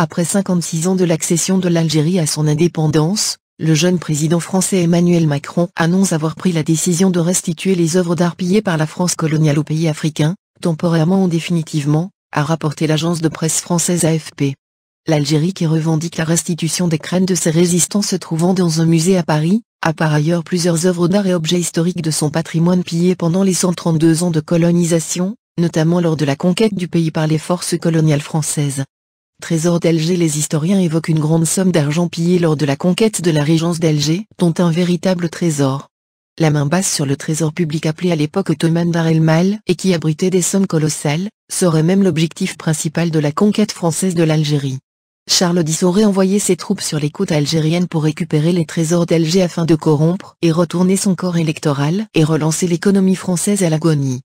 Après 56 ans de l'accession de l'Algérie à son indépendance, le jeune président français Emmanuel Macron annonce avoir pris la décision de restituer les œuvres d'art pillées par la France coloniale au pays africains, temporairement ou définitivement, a rapporté l'agence de presse française AFP. L'Algérie qui revendique la restitution des crânes de ses résistants se trouvant dans un musée à Paris, a par ailleurs plusieurs œuvres d'art et objets historiques de son patrimoine pillés pendant les 132 ans de colonisation, notamment lors de la conquête du pays par les forces coloniales françaises trésor d'Alger Les historiens évoquent une grande somme d'argent pillée lors de la conquête de la régence d'Alger, dont un véritable trésor. La main basse sur le trésor public appelé à l'époque ottomane Dar el Mal et qui abritait des sommes colossales, serait même l'objectif principal de la conquête française de l'Algérie. Charles X aurait envoyé ses troupes sur les côtes algériennes pour récupérer les trésors d'Alger afin de corrompre et retourner son corps électoral et relancer l'économie française à l'agonie.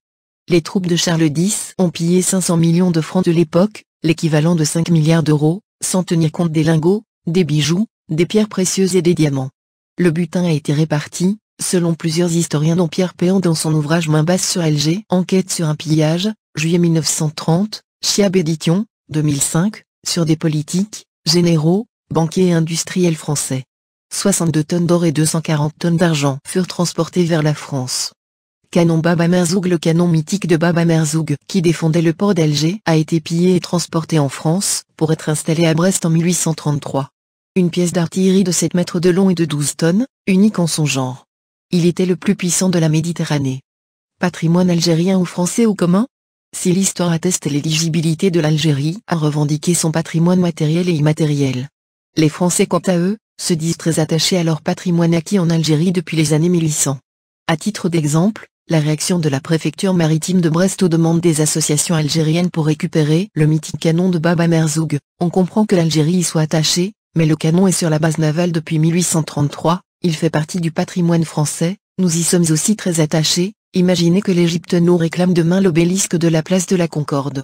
Les troupes de Charles X ont pillé 500 millions de francs de l'époque, l'équivalent de 5 milliards d'euros, sans tenir compte des lingots, des bijoux, des pierres précieuses et des diamants. Le butin a été réparti, selon plusieurs historiens dont Pierre Péan dans son ouvrage Main basse sur LG, Enquête sur un pillage, juillet 1930, Chiab 2005, sur des politiques, généraux, banquiers et industriels français. 62 tonnes d'or et 240 tonnes d'argent furent transportées vers la France canon Baba Merzoug Le canon mythique de Baba Merzoug, qui défendait le port d'Alger, a été pillé et transporté en France, pour être installé à Brest en 1833. Une pièce d'artillerie de 7 mètres de long et de 12 tonnes, unique en son genre. Il était le plus puissant de la Méditerranée. Patrimoine algérien ou français ou commun Si l'histoire atteste l'éligibilité de l'Algérie à revendiquer son patrimoine matériel et immatériel. Les Français quant à eux, se disent très attachés à leur patrimoine acquis en Algérie depuis les années 1800. À titre d'exemple, la réaction de la préfecture maritime de Brest aux demandes des associations algériennes pour récupérer le mythique canon de Baba Merzoug, on comprend que l'Algérie y soit attachée, mais le canon est sur la base navale depuis 1833, il fait partie du patrimoine français, nous y sommes aussi très attachés, imaginez que l'Égypte nous réclame demain l'obélisque de la place de la Concorde.